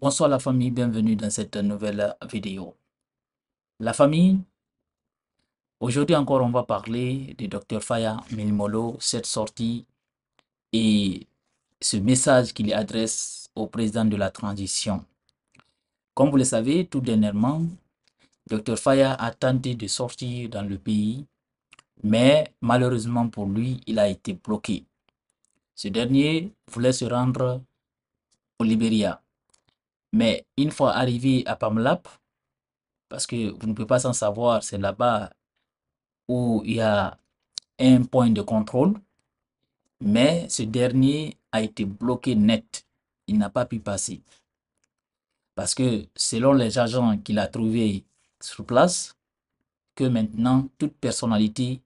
Bonsoir la famille, bienvenue dans cette nouvelle vidéo. La famille, aujourd'hui encore on va parler de Dr Faya Milmolo, cette sortie et ce message qu'il adresse au président de la transition. Comme vous le savez, tout dernièrement, Dr Faya a tenté de sortir dans le pays, mais malheureusement pour lui, il a été bloqué. Ce dernier voulait se rendre au Libéria mais une fois arrivé à Pamlap, parce que vous ne pouvez pas s'en savoir, c'est là-bas où il y a un point de contrôle, mais ce dernier a été bloqué net. Il n'a pas pu passer. Parce que selon les agents qu'il a trouvés sur place, que maintenant, toute personnalité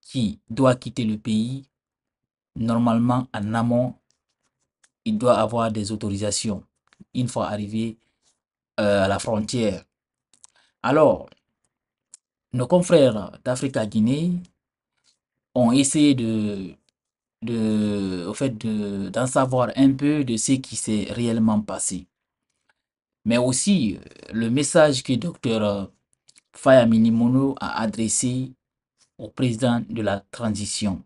qui doit quitter le pays, normalement en amont, il doit avoir des autorisations une fois arrivé euh, à la frontière. Alors, nos confrères d'Afrique à Guinée ont essayé de, fait, d'en savoir un peu de ce qui s'est réellement passé. Mais aussi, euh, le message que Dr. Euh, Fayamini Minimono a adressé au président de la transition.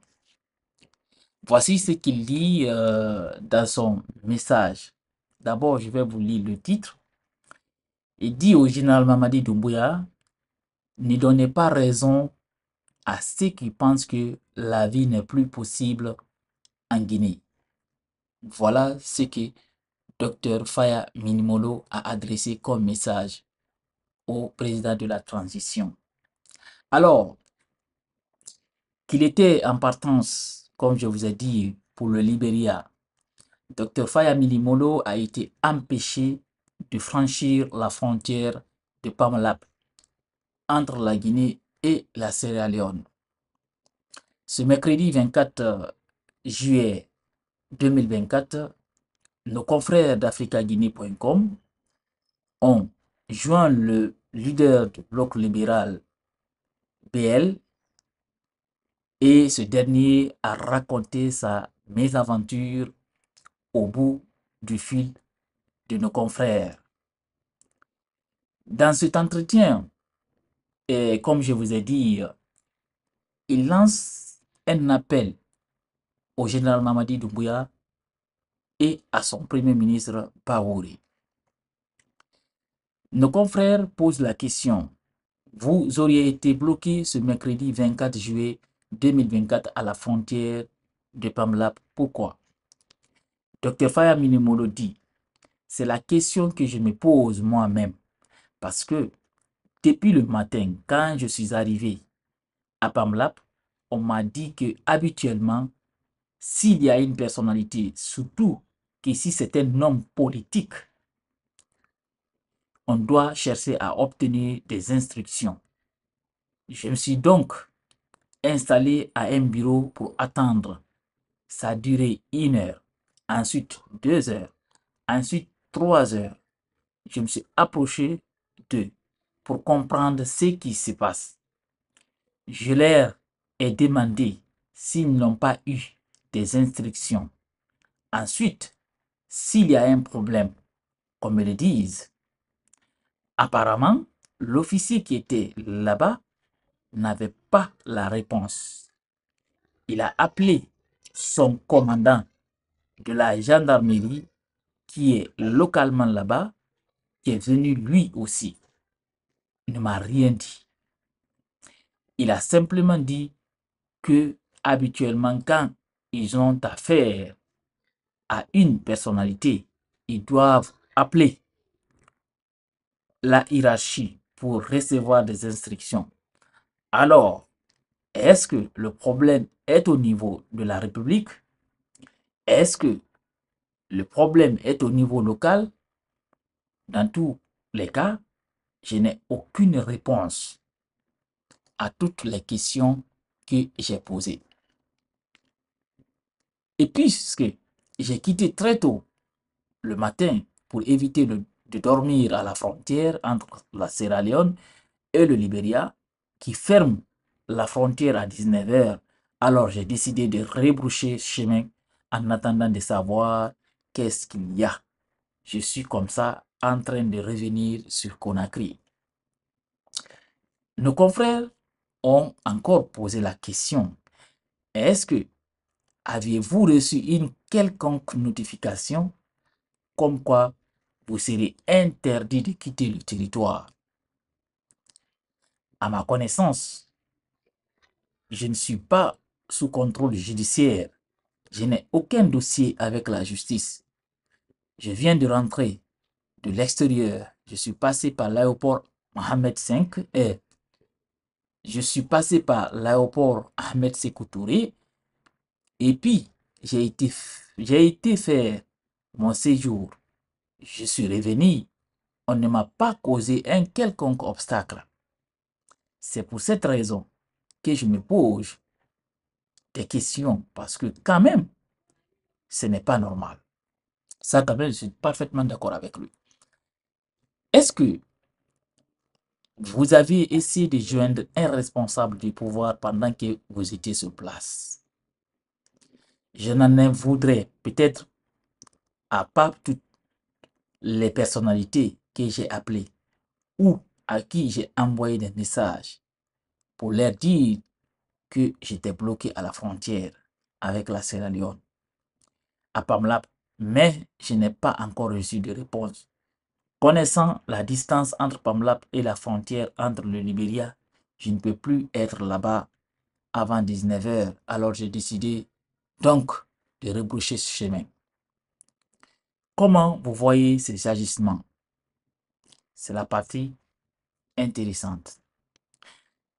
Voici ce qu'il dit dans son message. D'abord, je vais vous lire le titre. Il dit au général Mamadi Doumbouya, ne donnez pas raison à ceux qui pensent que la vie n'est plus possible en Guinée. Voilà ce que docteur Faya Minimolo a adressé comme message au président de la transition. Alors, qu'il était en partance, comme je vous ai dit, pour le Libéria, Dr Fayamili Molo a été empêché de franchir la frontière de Pamalap entre la Guinée et la Sierra Leone. Ce mercredi 24 euh, juillet 2024, nos confrères d'AfricaGuinée.com ont joint le leader du bloc libéral BL et ce dernier a raconté sa mésaventure au bout du fil de nos confrères. Dans cet entretien, et comme je vous ai dit, il lance un appel au général Mamadi Doumbouya et à son premier ministre Paouri. Nos confrères posent la question vous auriez été bloqué ce mercredi 24 juillet 2024 à la frontière de Pamlap. Pourquoi Docteur Faya Minemolo dit, c'est la question que je me pose moi-même. Parce que depuis le matin, quand je suis arrivé à Pamlap, on m'a dit que habituellement, s'il y a une personnalité, surtout que si c'est un homme politique, on doit chercher à obtenir des instructions. Je me suis donc installé à un bureau pour attendre. Ça a duré une heure ensuite deux heures, ensuite trois heures. Je me suis approché d'eux pour comprendre ce qui se passe. Je leur ai demandé s'ils n'ont pas eu des instructions. Ensuite, s'il y a un problème, comme ils le disent. Apparemment, l'officier qui était là-bas n'avait pas la réponse. Il a appelé son commandant de la gendarmerie qui est localement là-bas, qui est venu lui aussi, ne m'a rien dit. Il a simplement dit que habituellement, quand ils ont affaire à une personnalité, ils doivent appeler la hiérarchie pour recevoir des instructions. Alors, est-ce que le problème est au niveau de la République est-ce que le problème est au niveau local Dans tous les cas, je n'ai aucune réponse à toutes les questions que j'ai posées. Et puisque j'ai quitté très tôt le matin pour éviter de dormir à la frontière entre la Sierra Leone et le Liberia, qui ferme la frontière à 19h, alors j'ai décidé de rebroucher chemin en attendant de savoir qu'est-ce qu'il y a. Je suis comme ça en train de revenir sur Conakry. Nos confrères ont encore posé la question, est-ce que aviez-vous reçu une quelconque notification comme quoi vous serez interdit de quitter le territoire À ma connaissance, je ne suis pas sous contrôle judiciaire je n'ai aucun dossier avec la justice. Je viens de rentrer de l'extérieur. Je suis passé par l'aéroport Mohamed V et je suis passé par l'aéroport Ahmed Sekou Touré. Et puis, j'ai été, j'ai été faire mon séjour. Je suis revenu. On ne m'a pas causé un quelconque obstacle. C'est pour cette raison que je me pose des questions parce que quand même, ce n'est pas normal. Ça, quand même, je suis parfaitement d'accord avec lui. Est-ce que vous avez essayé de joindre un responsable du pouvoir pendant que vous étiez sur place Je n'en voudrais peut-être à pas toutes les personnalités que j'ai appelées ou à qui j'ai envoyé des messages pour leur dire que j'étais bloqué à la frontière avec la Sierra Leone, à Pamlap, mais je n'ai pas encore reçu de réponse. Connaissant la distance entre Pamlap et la frontière entre le Liberia, je ne peux plus être là-bas avant 19h, alors j'ai décidé donc de rebroucher ce chemin. Comment vous voyez ces agissements C'est la partie intéressante.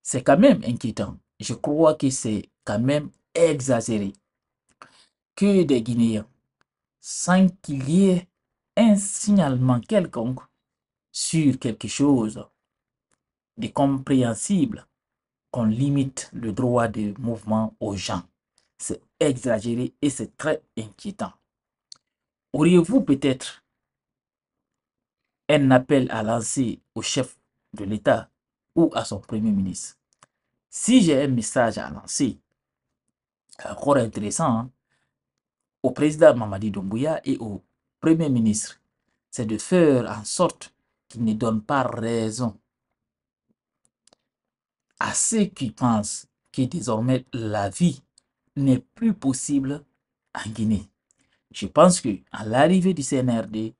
C'est quand même inquiétant je crois que c'est quand même exagéré que des Guinéens, sans qu'il y ait un signalement quelconque sur quelque chose de compréhensible, qu'on limite le droit de mouvement aux gens. C'est exagéré et c'est très inquiétant. Auriez-vous peut-être un appel à lancer au chef de l'État ou à son Premier ministre si j'ai un message à lancer, encore intéressant, hein, au président Mamadi Doumbouya et au premier ministre, c'est de faire en sorte qu'il ne donne pas raison à ceux qui pensent que désormais la vie n'est plus possible en Guinée. Je pense que à l'arrivée du CNRD,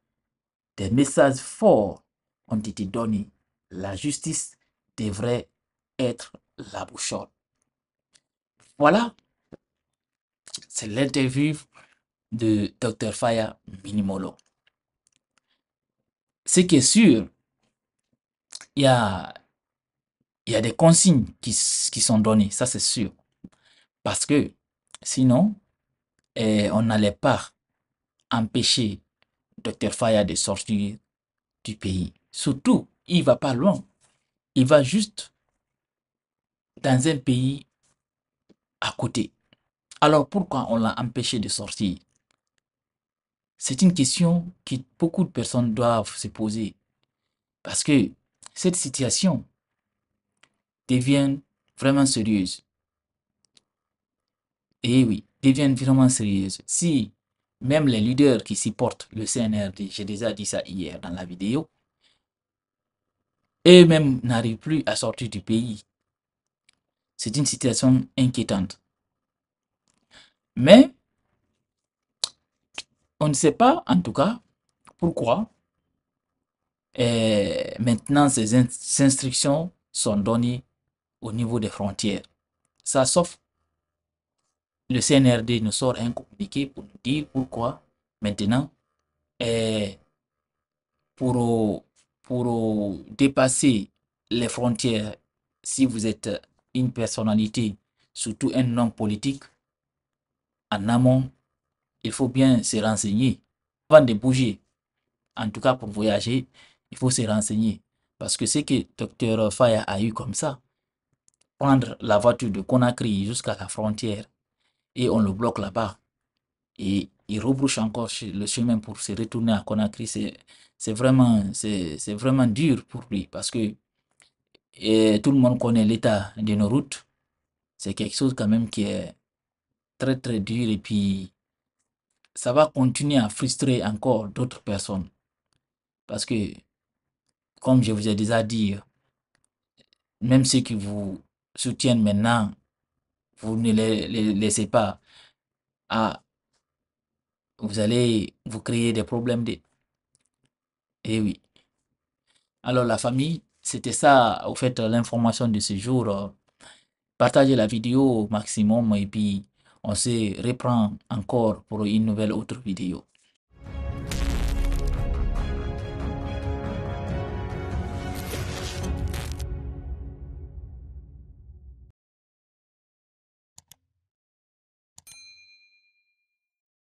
des messages forts ont été donnés. La justice devrait être la bouchonne. Voilà, c'est l'interview de Dr. Faya Minimolo. Ce qui est sûr, il y a, y a des consignes qui, qui sont données, ça c'est sûr. Parce que sinon, eh, on n'allait pas empêcher Dr. Faya de sortir du pays. Surtout, il va pas loin. Il va juste dans un pays à côté. Alors pourquoi on l'a empêché de sortir C'est une question que beaucoup de personnes doivent se poser. Parce que cette situation devient vraiment sérieuse. Et oui, devient vraiment sérieuse. Si même les leaders qui supportent le CNRD, j'ai déjà dit ça hier dans la vidéo, eux-mêmes n'arrivent plus à sortir du pays c'est une situation inquiétante. Mais on ne sait pas, en tout cas, pourquoi et euh, maintenant ces instructions sont données au niveau des frontières. Ça, sauf le CNRD nous sort un communiqué pour nous dire pourquoi maintenant euh, pour, pour dépasser les frontières, si vous êtes une personnalité, surtout un homme politique, en amont, il faut bien se renseigner. Avant de bouger, en tout cas pour voyager, il faut se renseigner. Parce que ce que Dr Faya a eu comme ça, prendre la voiture de Conakry jusqu'à la frontière et on le bloque là-bas. Et il rebrouche encore le chemin pour se retourner à Conakry. C'est vraiment, vraiment dur pour lui parce que et tout le monde connaît l'état de nos routes. C'est quelque chose quand même qui est très très dur et puis ça va continuer à frustrer encore d'autres personnes. Parce que, comme je vous ai déjà dit, même ceux qui vous soutiennent maintenant, vous ne les, laissez pas. À, vous allez vous créer des problèmes. De... Eh oui. Alors la famille, c'était ça, au fait, l'information de ce jour. Euh, Partagez la vidéo au maximum et puis on se reprend encore pour une nouvelle autre vidéo.